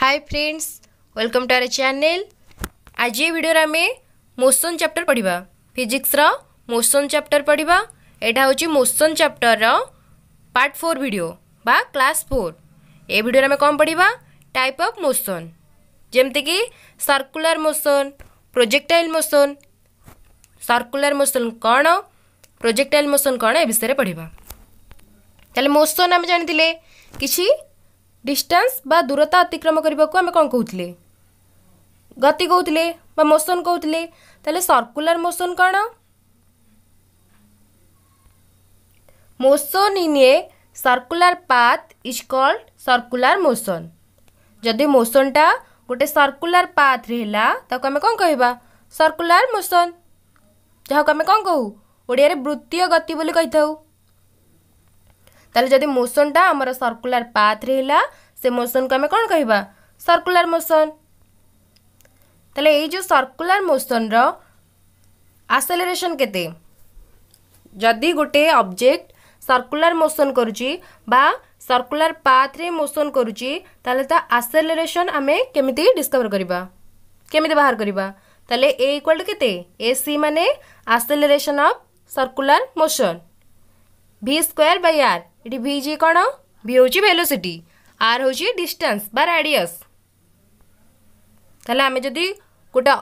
High friends welcome to our channel ଆଜି ଏ ଭିଡ଼ିଓରେ ଆମେ ମୋସନ୍ ଚାପ୍ଟର ପଢ଼ିବା ଫିଜିକ୍ସର ମୋସନ୍ ଚାପ୍ଟର ପଢ଼ିବା ଏଇଟା ହେଉଛି ମୋସନ୍ ଚାପ୍ଟରର ପାର୍ଟ ଫୋର୍ ଭିଡ଼ିଓ ବା କ୍ଲାସ୍ ଫୋର୍ ଏ ଭିଡ଼ିଓରେ ଆମେ କ'ଣ ପଢ଼ିବା ଟାଇପ୍ ଅଫ୍ ମୋସନ୍ ଯେମିତିକି circular motion projectile motion circular motion କ'ଣ ପ୍ରୋଜେକ୍ଟାଇଲ୍ ମୋସନ୍ କ'ଣ ଏ ବିଷୟରେ ପଢ଼ିବା ତାହେଲେ ମୋସନ୍ ଆମେ ଜାଣିଥିଲେ କିଛି डिन्स बा दूरता अतिक्रम गरेको गति मोसन क्या circular motion motion in a circular path is called circular motion जति मोसनटा गएर सर्कुलर पाथ्रे होला कर्कुलार मोसन जहाँको आम कडा वृत्तीय गति तेज़ मोसनटा आम सर्कुलार पाथ्रे से मोसन को आम कौन कह सर्कुलार मोसन तेल ये सर्कुलार मोसन रसेलेरेसन के जदि गोटे अब्जेक्ट सर्कुलार मोसन कर सर्कुलार पाथ्रे मोसन करसेलेरेसन आम कमी डिस्कवर करवा केमी बाहर करवा तेल एक्वाल्ट के सी मान acceleration of circular motion v square by are ये भिजी कौन भि हूँ भेलोसीटी आर हूँ डिस्टान्स बा रेडियस आम जदि गोटे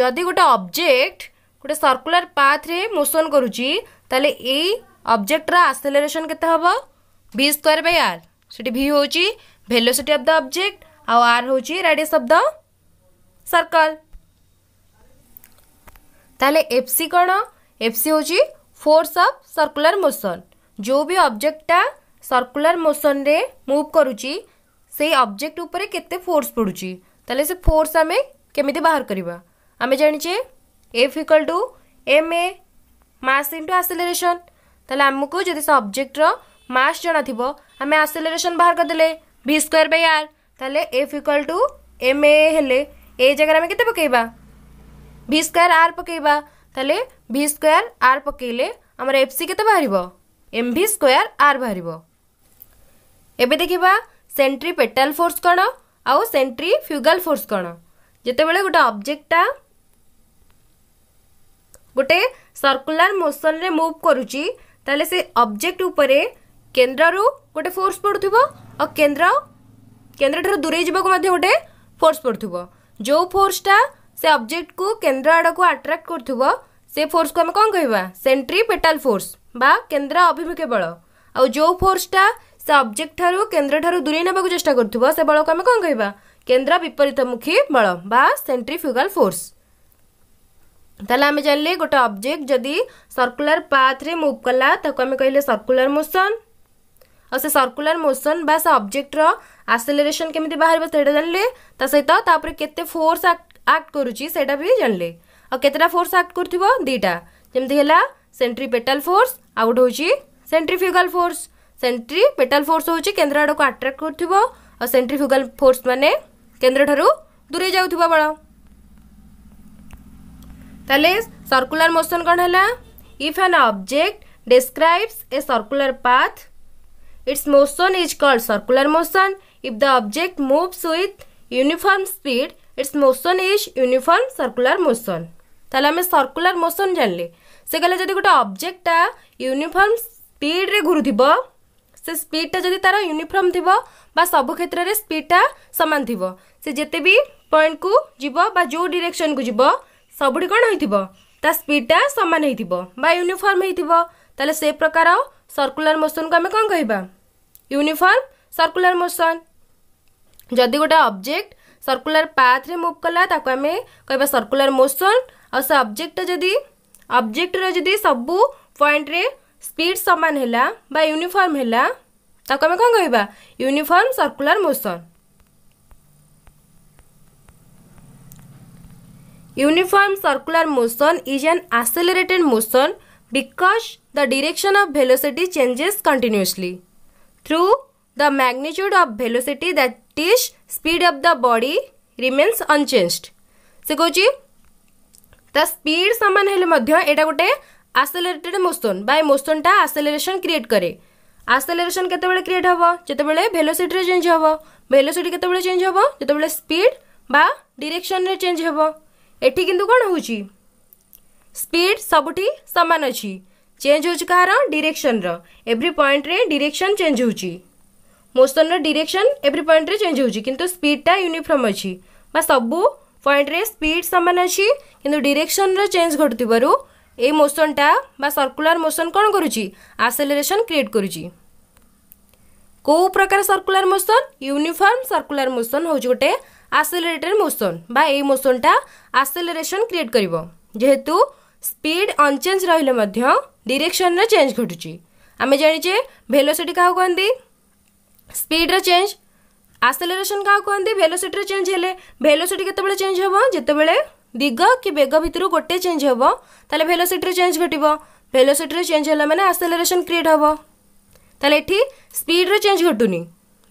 जदि गोटे अब्जेक्ट गोटे सर्कुलर पाथ्रे मोसन करुच्ची यही अब्जेक्टर आसेलेसन के भि स्क्वयर बै आर से भि हूँ भेलोसीटी अफ द अब्जेक्ट आउ आर हूँ रेडियस अफ द सर्कल तेल एफ सी कौन एफ सी हूँ फोर्स अफ सर्कुलर मोशन जो भी ऑब्जेक्टटा सर्कुलर मोशन रे मूव करुची से ऑब्जेक्ट ऊपर केते फोर्स पडुची ताले से फोर्स आमे केमिति बाहर करिबा आमे जानिचे F equal to M A mass into acceleration ताले हमको जदि से ऑब्जेक्ट रो मास जना थिबो आमे एक्सेलरेशन बाहर कर देले v स्क्वायर बाय r ताले f equal to M A हेले ए जगह आमे केते पकेबा v स्क्वायर r पकेबा तेल भि स्क्यर आर पकड़े आम एफ सी के बाहर एम भि स्क्यर आर बाहर एवं देखा सेन्ट्री पेटाल फोर्स कौन आउ सेट्री फ्यूगल फोर्स कौन जोबले गोटे अब्जेक्टा गोटे सर्कुलर मोशन रे मूव करुच्ची अब्जेक्ट उपर केन्द्र रु गोटे फोर्स पड़ थ्र केन्द्र ठार दूरे जावाक गोटे फोर्स पड़ थो फोर्सटा से अब्जेक्ट को केन्द्र आड़क आट्राक्ट कर फोर्स को आम कौन कह सेट्री पेटाल फोर्स बा केन्द्र अभिमुखी बल आ जो फोर्सटा से अब्जेक्ट ठारू केन्द्र ठारू दूरे नाक चेस्ट कर बल को आम कौन कह केन्द्र विपरीतमुखी बल बा सेट्रीफ्युगाल फोर्स तेल आम जान ली गोटे अब्जेक्ट जदि सर्कुलर पाथ रे मुव कलाकूम कहले सर्कुलर मोशन और से सर्कुलर मोशन बा से अब्जेक्टर आसेलेरेसन केमी बाहर से जान ली सहित फोर्स ଆକ୍ଟ କରୁଛି ସେଇଟା ବି ଜାଣିଲେ ଆଉ କେତେଟା ଫୋର୍ସ ଆକ୍ଟ କରୁଥିବ ଦୁଇଟା ଯେମିତି ହେଲା ସେଣ୍ଟ୍ରିପେଟାଲ ଫୋର୍ସ ଆଉ ଗୋଟେ ହେଉଛି ସେଣ୍ଟ୍ରିଫ୍ୟୁଗାଲ ଫୋର୍ସ ସେଣ୍ଟ୍ରିପେଟାଲ ଫୋର୍ସ ହେଉଛି କେନ୍ଦ୍ର ଆଡ଼କୁ ଆଟ୍ରାକ୍ଟ କରୁଥିବ ଆଉ ସେଣ୍ଟ୍ରିଫ୍ୟୁଗାଲ ଫୋର୍ସ ମାନେ କେନ୍ଦ୍ରଠାରୁ ଦୂରେଇ ଯାଉଥିବ ବଳ ତାହେଲେ ସର୍କୁଲାର ମୋସନ କ'ଣ ହେଲା if an object describes a circular path. Its motion is called circular motion. If the object moves with uniform speed, its motion is uniform circular motion তাহলে আমি circular motion জানলে সে গেলে যদি গোটে অবজেক্টটা ইউনিফর্ম স্পিড্রে ঘুরুথিব সে স্পিডটা যদি তার ইউনিফর্ম থিব বা সবু ক্ষেত্রে স্পিডটা সমান থিব সে যেতে বি পয়েন্টকু যাব বা যে ডিরেকশনকু যাব সবুটি কোণ হয়েছিল তা স্পিডটা সমান হয়েছিল বা ইউনিফর্ম হয়েছিল তাহলে সে প্রকার সর্কুলার মোশনকু আমি কম কহবা ইউনিফর্ম সর্কুলার মোশন যদি গোটে অবজেক্ট सर्कुलर पाथ रे मुव कलाक आम कह सर्कुलर मोशन आ सब्जेक्ट जदि अब्जेक्टर जी सब पॉइंट रे स्पीड सामान है यूनिफर्म है कौन कह uniform circular motion uniform circular motion is an accelerated motion because the direction of velocity changes continuously through the magnitude of velocity that dish speed of the body remains unchanged ସେ କହୁଛି ତା speed ସମାନ ହେଲେ ମଧ୍ୟ ଏଇଟା ଗୋଟେ ଆସେଲେଟେଡ୍ motion ବା ଏ ମୋସନ୍ଟା ଆସେଲେରେସନ୍ create କରେ ଆସେଲେରେସନ୍ କେତେବେଳେ କ୍ରିଏଟ୍ ହେବ ଯେତେବେଳେ ଭେଲୋସିଟିରେ ଚେଞ୍ଜ ହେବ ଭେଲୋସିଟି କେତେବେଳେ ଚେଞ୍ଜ ହେବ ଯେତେବେଳେ ସ୍ପିଡ୍ ବା ডিরেকশনরে ଚେଞ୍ଜ ହେବ ଏଠି କିନ୍ତୁ କଣ ହେଉଛି ସ୍ପିଡ଼୍ ସବୁଠି ସମାନ ଅଛି ଚେଞ୍ଜ ହେଉଛି କାହାର ଡିରେକ୍ସନର ଏଭ୍ରି ପଏଣ୍ଟରେ ଡିରେକ୍ସନ୍ ଚେଞ୍ଜ ହେଉଛି ମୋସନ୍ର ଡିରେକ୍ସନ୍ ଏଭ୍ରି ପଏଣ୍ଟରେ ଚେଞ୍ଜ ହେଉଛି କିନ୍ତୁ ସ୍ପିଡ଼୍ଟା ୟୁନିଫର୍ମ ଅଛି ବା ସବୁ ପଏଣ୍ଟରେ ସ୍ପିଡ଼୍ ସମାନ ଅଛି କିନ୍ତୁ ଡିରେକ୍ସନ୍ର ଚେଞ୍ଜ ଘଟୁଥିବାରୁ এই মোশনটা বা সর্কুলার মোশন কোণ করুচি আসেলেসন ক্রিয়েট করুচি কেউ প্রকার circular motion uniform circular motion হচ্ছে গোটে আসেলেটেড মোশন বা এই মোশনটা আসেলেসন ক্রিয়েট করব যেহেতু স্পিড অনচেঞ্জ রহলে ডিরেকশনর চেঞ্জ ঘটুচি আমি জাঁচে ভেলোসিটি কাহু কহতি ସ୍ପିଡ୍ର ଚେଞ୍ଜ ଆସେଲେରେସନ୍ କାହାକୁ କହନ୍ତି ଭେଲୋସିଟିର ଚେଞ୍ଜ ହେଲେ ଭେଲୋସିଟି କେତେବେଳେ ଚେଞ୍ଜ ହେବ ଯେତେବେଳେ ଦିଗ କି ବେଗ ଭିତରୁ ଗୋଟେ ଚେଞ୍ଜ ହେବ ତାହେଲେ ଭେଲୋସିଟିର ଚେଞ୍ଜ ଘଟିବ ଭେଲୋସିଟିର ଚେଞ୍ଜ ହେଲା ମାନେ ଆସେଲେରେସନ୍ କ୍ରିଏଟ୍ ହେବ ତାହେଲେ ଏଠି ସ୍ପିଡ୍ର ଚେଞ୍ଜ ଘଟୁନି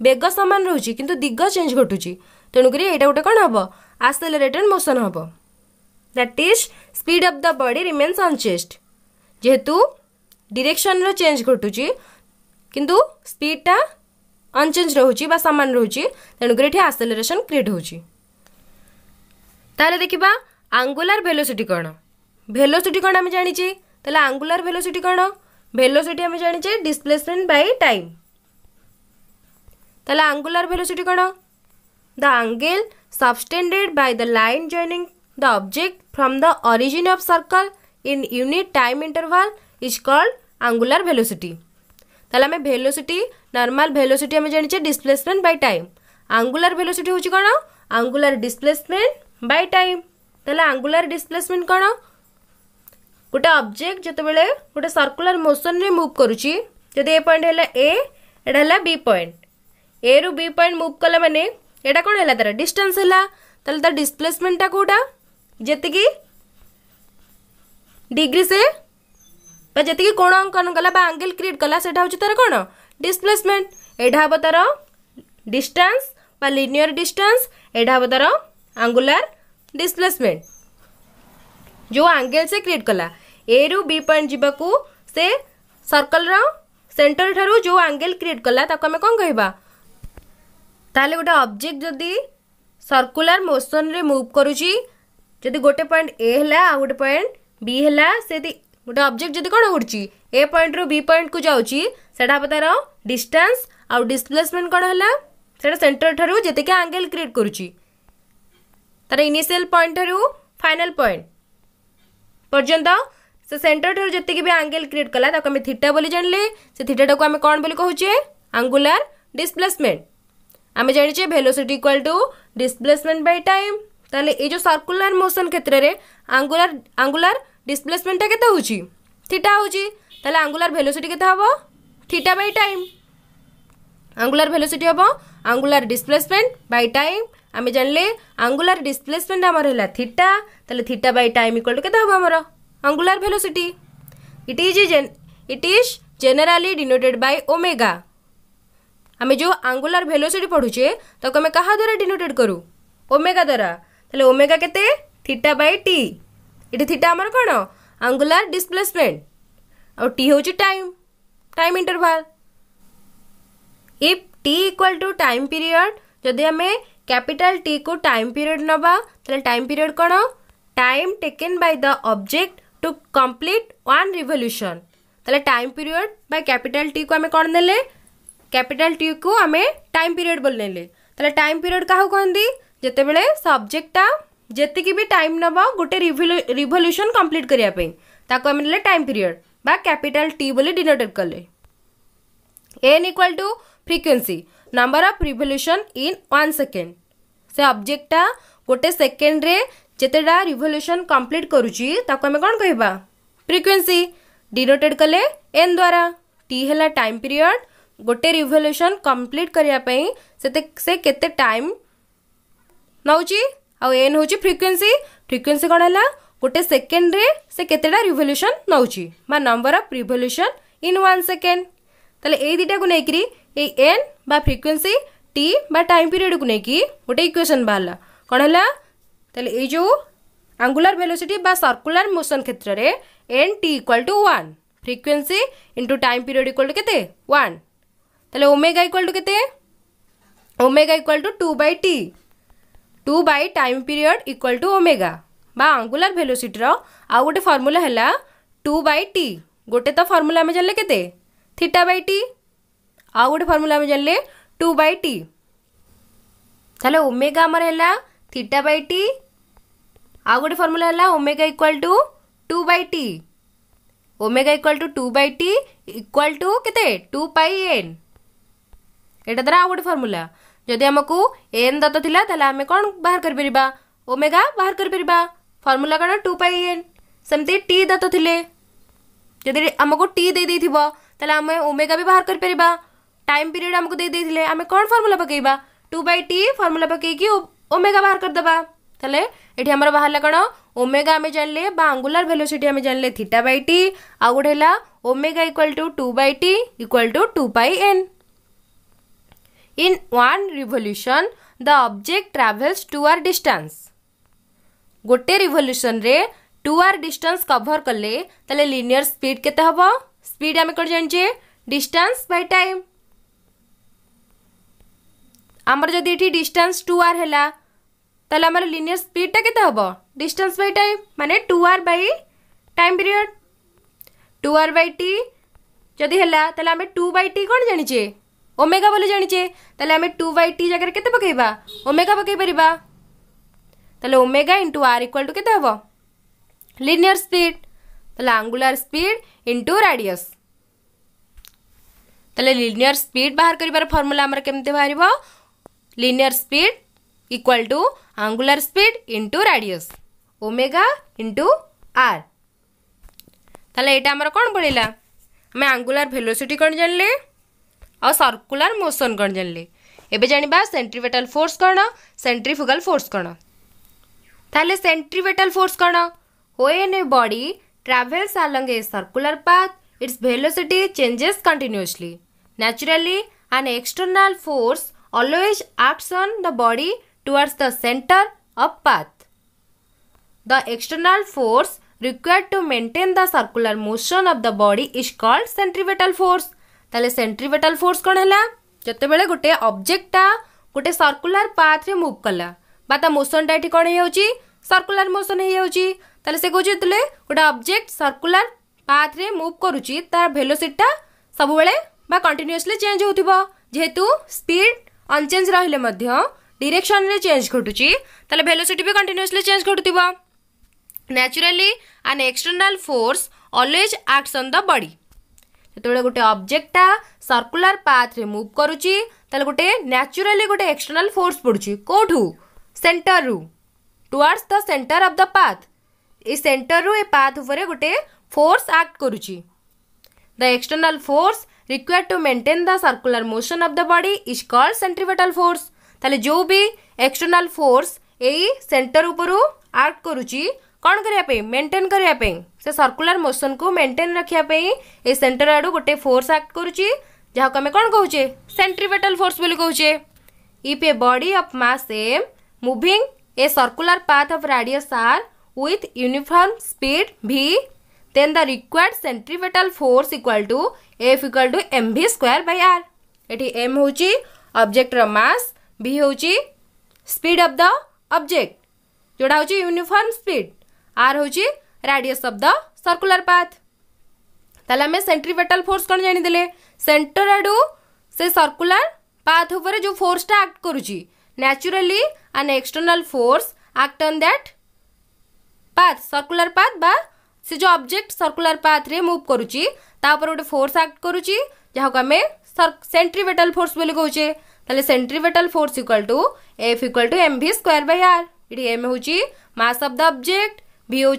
ବେଗ ସମାନ ରହୁଛି କିନ୍ତୁ ଦିଗ ଚେଞ୍ଜ ଘଟୁଛି ତେଣୁକରି ଏଇଟା ଗୋଟେ କ'ଣ ହେବ ଆସେଲେରେଟେଡ୍ ମୋସନ୍ ହେବ that is speed of the body remains unchanged ଯେହେତୁ ଡିରେକ୍ସନ୍ର ଚେଞ୍ଜ ଘଟୁଛି କିନ୍ତୁ ସ୍ପିଡ୍ଟା अनचेंज ରହୁଛି ବା ସମାନ ରହୁଛି ତେଣୁକରି ଏଠି ଆସେଲେରେସନ୍ କ୍ରିଏଟ୍ ହେଉଛି ତାହେଲେ ଦେଖିବା ଆଙ୍ଗୁଲାର ଭେଲୋସିଟି କ'ଣ ଭେଲୋସିଟି କ'ଣ ଆମେ ଜାଣିଛେ ତାହେଲେ ଆଙ୍ଗୁଲାର ଭେଲୋସିଟି କ'ଣ ଭେଲୋସିଟି ଆମେ ଜାଣିଛେ ଡିସପ୍ଲେସମେଣ୍ଟ ବାଇ ଟାଇମ୍ ତାହେଲେ ଆଙ୍ଗୁଲାର ଭେଲୋସିଟି କ'ଣ the angle subtended by the line joining the object from the origin of circle in unit time interval is called angular velocity ତାହେଲେ ଆମେ ଭେଲୋସିଟି ନର୍ମାଲ ଭେଲୋସିଟି ଆମେ ଜାଣିଛେ displacement by time angular velocity ହେଉଛି କ'ଣ ଆଙ୍ଗୁଲାର displacement by time ତାହେଲେ ଆଙ୍ଗୁଲାର displacement କ'ଣ ଗୋଟେ object ଯେତେବେଳେ ଗୋଟେ ସର୍କୁଲାର ମୋସନରେ ମୁଭ୍ କରୁଛି ଯଦି ଏ ପଏଣ୍ଟ ହେଲା ଏ ଏଇଟା ହେଲା ବି ପଏଣ୍ଟ ଏରୁ ବି ପଏଣ୍ଟ ମୁଭ୍ କଲା ମାନେ ଏଇଟା କ'ଣ ହେଲା ତାର ଡିଷ୍ଟାନ୍ସ ହେଲା ତାହେଲେ ତାର ଡିସପ୍ଲେସମେଣ୍ଟଟା କେଉଁଟା ଯେତିକି ଡିଗ୍ରୀ ସେ বা যেতিকি কোণ অঙ্কন কলা বা আঙ্গেল ক্রিয়েট কলা সেটা হচ্ছে তার কোণ ডিসপ্লেসমেন্ট এটা হব तार ডিষ্টান্স लिनियर লিনিয়র ডিষ্টান্স এটা হব তার আঙ্গুলার जो आंगेल से क्रिएट कला ए रु बी पॉइंट जावाक से सर्कल रो सेंटर ठार जो आंगेल क्रिएट कला आम कौन कहवा गोटे अब्जेक्ट जदि सर्कुलर मोशन रे मूव करुच्ची जदि गोटे पॉइंट ए है आ गए पॉइंट बी है गोटे अब्जेक्ट जो कौन घटी ए पॉइंट रू बी पॉइंट को जाऊँच से तार डिस्टान्स आउ डिस्प्लेसमेंट कौन है सेटर ठार् जितेक आंगेल क्रिएट कर तार इनिशियल पॉइंट ठारू फाइनल पॉइंट पर्यंत से सेन्टर ठार जितेक भी आंगेल क्रिएट कला थीटा बोली जान ली से थीटाटा को आम कौन बोली कहचे आंगुलर डिस्प्लेसमेंट आम जाने velocity equal to displacement by time तेल ये जो सर्कुलर मोशन क्षेत्र में आंगुलर आंगुलर ডিসপ্লেসমেন্টটা কেতে হচ্ছে থিটা হচ্ছে তাহলে আঙ্গুলার ভেলোসিটি কেতে হব theta by time angular velocity হব আঙ্গুলার ডিসপ্লেসমেন্ট বাই টাইম আমি জানলে আঙ্গুলার ডিসপ্লেসমেন্ট আমার হল থিটা তাহলে theta by time equal to কেতে হব আমার angular velocity it is it is generally denoted by omega আমি যে আঙ্গুলার ভেলোসিটি পড়ুছে তাকে আমি কাহা দ্বারা ডিনোটেড করু ওমেগা দ্বারা তাহলে ওমেগা কেতে থিটা বাই টি ଏଠି ଥିଟା ଆମର କ'ଣ ଆଙ୍ଗୁଲାର ଡିସପ୍ଲେସମେଣ୍ଟ ଆଉ ଟି ହେଉଛି time time interval if T equal to time period ଯଦି ଆମେ କ୍ୟାପିଟାଲ ଟିକୁ ଟାଇମ୍ ପିରିୟଡ଼ ନେବା ତାହେଲେ ଟାଇମ୍ ପିରିୟଡ଼ କ'ଣ time taken by the object to complete one revolution ତାହେଲେ ଟାଇମ୍ ପିରିୟଡ଼ ବାଇ କ୍ୟାପିଟାଲ ଟିକୁ ଆମେ କ'ଣ ନେଲେ କ୍ୟାପିଟାଲ ଟିକୁ ଆମେ ଟାଇମ୍ ପିରିୟଡ଼ ବୋଲି ନେଲେ ତାହେଲେ ଟାଇମ୍ ପିରିୟଡ଼ କାହାକୁ କହନ୍ତି ଯେତେବେଳେ ସବଜେକ୍ଟଟା जी भी टाइम नब गोटे रिभल्यूशन कम्प्लीट करने टाइम पीरियड बा कैपिटल टी बोली डिनोटेड कले N equal to frequency number of revolution in one second से अब्जेक्टा गोटे सेकेंड्रे जितेटा रिभल्यूशन कम्प्लीट करुच्चे कौन कह फ्रिक्वेन्सी डिनोटेड कले एन द्वारा टी है टाइम पीरियड गोटे रिभल्यूशन कम्प्लीट करने से टाइम नौ ଆଉ ଏନ୍ ହେଉଛି ଫ୍ରିକ୍ୱେନ୍ସି ଫ୍ରିକ୍ୱେନ୍ସି କ'ଣ ହେଲା ଗୋଟେ ସେକେଣ୍ଡରେ ସେ କେତେଟା ରିଭଲ୍ୟୁସନ୍ ନେଉଛି ବା number of revolution in one second ତାହେଲେ ଏଇ ଦୁଇଟାକୁ ନେଇକରି ଏଇ ଏନ୍ ବା ଫ୍ରିକ୍ୱେନ୍ସି ଟି ବା ଟାଇମ୍ ପିରିୟଡ଼କୁ ନେଇକି ଗୋଟେ ଇକ୍ୱେସନ୍ ବାହାରିଲା କ'ଣ ହେଲା ତାହେଲେ ଏଇ ଯେଉଁ ଆଙ୍ଗୁଲାର ଭେଲୋସିଟି ବା ସର୍କୁଲାର ମୋସନ୍ କ୍ଷେତ୍ରରେ N T equal to one frequency into time period equal to କେତେ ୱାନ୍ ତାହେଲେ ଓମେଗା ଇକ୍ୱାଲ୍ ଟୁ କେତେ omega equal to two by T two by time period equal to omega बा angular भेलोसीटर आउ गोटे formula है to by T गोटे तो formula आम जानले के थीटा बै टी आउ गोटे फर्मूला आम जानले टू बै टी ताले ओमेगा आमर है थीटा बै टी आ गोटे फर्मूला है omega equal to two by T omega equal to two by T equal to के टू पाई एन एटा द्वारा आउ गोटे फर्मूला जदि आम को एन दत्त आम कौन बाहर करमेगा बाहर कर फर्मूला कौन टू पाई एन सेमती टी दत्त थे जदि आमको टी थी आम ओमेगा भी बाहर कर टाइम पीरियड आमको आम कौन फर्मूला पकईवा टू बै टी फर्मूला पकई ओमेगा बाहर करदे तेल ये आम बाहर कौन ओमेगा आम लें आंगुलर भैल्यूसीटी आम जानले थीटा बै टी आउ गोटेला omega equal to two by T equal to two pi N In one revolution, the object travels tour distance. ଗୋଟେ ରିଭଲ୍ୟୁସନ୍ରେ ଟୁ ଆର୍ ଡିଷ୍ଟାନ୍ସ କଭର୍ କଲେ ତାହେଲେ ଲିନିୟର ସ୍ପିଡ୍ କେତେ ହେବ ସ୍ପିଡ୍ ଆମେ କ'ଣ ଜାଣିଛେ ଡିଷ୍ଟାନ୍ସ ବାଇ ଟାଇମ୍ ଆମର ଯଦି ଏଠି ଡିଷ୍ଟାନ୍ସ ଟୁ ଆର୍ ହେଲା ତାହେଲେ ଆମର ଲିନିୟର ସ୍ପିଡ୍ଟା କେତେ ହେବ ଡିଷ୍ଟାନ୍ସ ବାଇ ଟାଇମ୍ ମାନେ two R by time period two R by T ଯଦି ହେଲା ତାହେଲେ ଆମେ ଟୁ ବାଇ ଟି କ'ଣ ଜାଣିଛେ ओमेगा बोली जाचे आम टू बै टी जगह के पकईवा ओमेगा पकई पार omega into R equal to के लिनियर स्पीड तो angular speed into radius linear speed बाहर कर फर्मूला केमती बाहर linear speed equal to angular speed into radius omega into R ताल यहाँ आम कौन पड़ेगा आम आंगुलर भेलोसीटी कौन जान ली आ सर्कुलार मोसन कौन जान जानले एवं जाना सेन्ट्रिवेटाल फोर्स कौन सेन्ट्रिफुगल फोर्स कौन तेल सेन्ट्रिवेटाल फोर्स कौन हो when a body travels along a circular path its velocity changes continuously naturally an external force always acts on the body towards the centre of path the external force required to maintain the circular motion of the body is called centripetal force ताले centripetal force कौन है जिते बड़े गोटे अब्जेक्टा गोटे circular path रे move कला बात मोसनटा ये कौन हो सर्कुलार मोसन हो कहते गोटे अब्जेक्ट सर्कुलार पाथ रे मुव करुच्ची तार भेलोसीटा सब बेले कंटिन्यूसली चेंज होेतु स्पीड अनचेज रे डीरेक्शन चेंज घटू तेल भेलोसीट भी कंटिन्यूसली चेंज घटू naturally and external force always acts on the body যেতবে গোটে অবজেক্টটা সর্কুলার পাথ্রে মুভ করুচি তাহলে গোটে ন্যাচুরালি গোটে এক্সটর্নাল ফোর্স পড়ুছি কোঠু সেন্টরু towards the centre of the path এই সেন্টরু এ পাথ উপরে গোটে ফোর্স আক্ট করুচি the external force required to maintain the circular motion of the body is called centripetal force ताले जो भी एक्सटर्नल फोर्स यही सेंटर ऊपर आक्ट करुच्ची कौन करने मेन्टेन करने से सर्कुलर मोशन को मेन्टेन रखापे ये सेन्टर आड़ गोटे फोर्स आक्ट करुच्चे जहाँ को कौन कहे सेट्रिवेटल फोर्स कहे if a body of mass M moving a circular path of radius R with uniform speed V then the required centripetal force equal to F equal to M V square by R एटि M हूँ अब्जेक्टर मस भि हूँ speed of the object जोड़ा हूँ uniform speed R हूँ radius of the circular path तेज सेट्रिवेटाल फोर्स कौन जाणीदे सेन्टर आड़ से सर्कुलर पाथ उपर जो फोर्सटा आक्ट करचुराली and external force act on that path circular path बा से जो ऑब्जेक्ट सर्कुलर पाथ रे मूव करुच्चर गोटे फोर्स आक्ट कर सेट्रिवेटाल फोर्स कहचे तेल centripetal force equal to F equal to M V square by are ये एम हूँ mass of the object B हूँ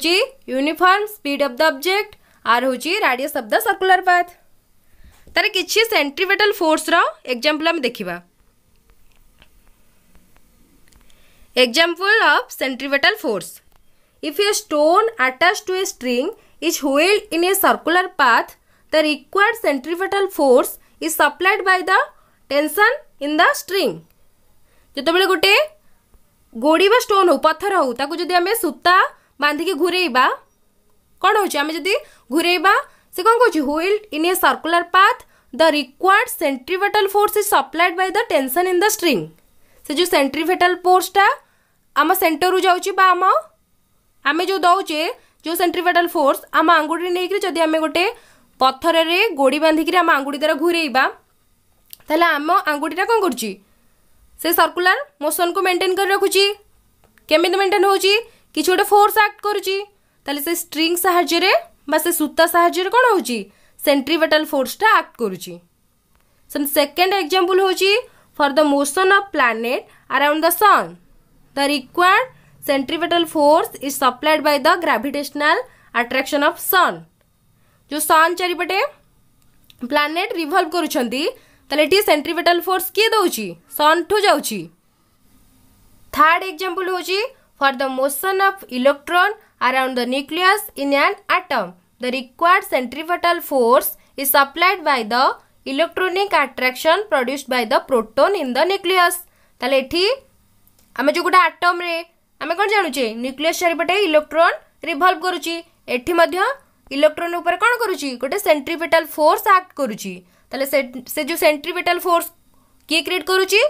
uniform speed of the object R हूँ radius of the circular path तार किसी centripetal force रग्जाम्पल आम देखा example of centripetal force if a stone attach to a string is whirl in a circular path the required centripetal force is supplied by the tension in the string जो बड़े गोटे गोड़ी stone हो पथर हो सूता ବାନ୍ଧିକି ଘୁରେଇବା କ'ଣ ହେଉଛି ଆମେ ଯଦି ଘୁରେଇବା ସେ କ'ଣ କହୁଛି whirl in a circular path the required centripetal force is supplied by the tension in the string ସେ ଯେଉଁ ସେଣ୍ଟ୍ରିଭେଟାଲ ଫୋର୍ସଟା ଆମ ସେଣ୍ଟରରୁ ଯାଉଛି ବା ଆମ ଆମେ ଯେଉଁ ଦେଉଛେ ଯେଉଁ ସେଣ୍ଟ୍ରିଭେଟାଲ ଫୋର୍ସ ଆମ ଆଙ୍ଗୁଠି ନେଇକରି ଯଦି ଆମେ ଗୋଟେ ପଥରରେ ଗୋଡ଼ି ବାନ୍ଧିକିରି ଆମ ଆଙ୍ଗୁଠି ଦ୍ୱାରା ଘୁରେଇବା ତାହେଲେ ଆମ ଆଙ୍ଗୁଠିଟା କ'ଣ କରୁଛି ସେ ସର୍କୁଲାର ମୋସନକୁ ମେଣ୍ଟେନ୍ କରି ରଖୁଛି କେମିତି ମେଣ୍ଟେନ୍ ହେଉଛି कि गोटे फोर्स आक्ट कर स्ट्रिंग साहय सूता साहय सेट्रिवेटाल फोर्सटा आक्ट कर सेकेंड एक्जामपल हूँ for the motion of planet around the sun the required centripetal force is supplied by the gravitational attraction of sun जो सन् चारिपटे प्लानेट रिभल्व कर सेट्रिवेटाल फोर्स किए दौर सन् ठू जा थार्ड एक्जामपल हूँ for the motion of electron around the nucleus in an atom. The required centrifugal force is applied by the electronic attraction produced by the proton in the nucleus. তাহলে এটি ଆମେ ଯେଉଁ ଗୋଟେ ଆଟମ୍ରେ ଆମେ କ'ଣ ଜାଣୁଛେ ନ୍ୟୁକ୍ଲିୟସ୍ ଚାରିପଟେ electron ରିଭଲ୍ଭ କରୁଛି ଏଠି ମଧ୍ୟ ଇଲେକ୍ଟ୍ରନ୍ ଉପରେ କ'ଣ କରୁଛି ଗୋଟେ ସେଣ୍ଟ୍ରିପେଟାଲ୍ ଫୋର୍ସ ଆକ୍ଟ କରୁଛି ତାହେଲେ ସେ ଯେଉଁ ସେଣ୍ଟ୍ରିପେଟାଲ୍ ଫୋର୍ସ କିଏ କ୍ରିଏଟ୍ କରୁଛି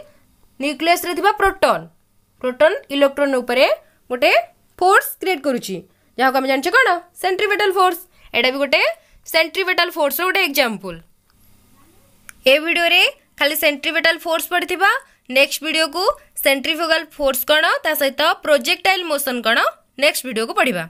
ନ୍ୟୁକ୍ଲିୟସ୍ରେ ଥିବା ପ୍ରୋଟନ୍ ପ୍ରୋଟନ୍ ଇଲେକ୍ଟ୍ରୋନ୍ ଉପରେ ଗୋଟେ ଫୋର୍ସ କ୍ରିଏଟ୍ କରୁଛି ଯାହାକୁ ଆମେ ଜାଣିଛୁ କ'ଣ ସେଣ୍ଟ୍ରିଭେଟାଲ୍ ଫୋର୍ସ ଏଇଟା ବି ଗୋଟେ ସେଣ୍ଟ୍ରିପେଟାଲ୍ ଫୋର୍ସର ଗୋଟେ ଏକ୍ଜାମ୍ପଲ୍ ଏ ଭିଡ଼ିଓରେ ଖାଲି ସେଣ୍ଟ୍ରିପେଟାଲ୍ ଫୋର୍ସ ପଡ଼ିଥିବା ନେକ୍ସଟ ଭିଡ଼ିଓକୁ ସେଣ୍ଟ୍ରିଫୁଗାଲ୍ ଫୋର୍ସ କ'ଣ ତା ସହିତ ପ୍ରୋଜେକ୍ଟାଇଲ୍ ମୋସନ୍ କ'ଣ ନେକ୍ସଟ ଭିଡ଼ିଓକୁ ପଢ଼ିବା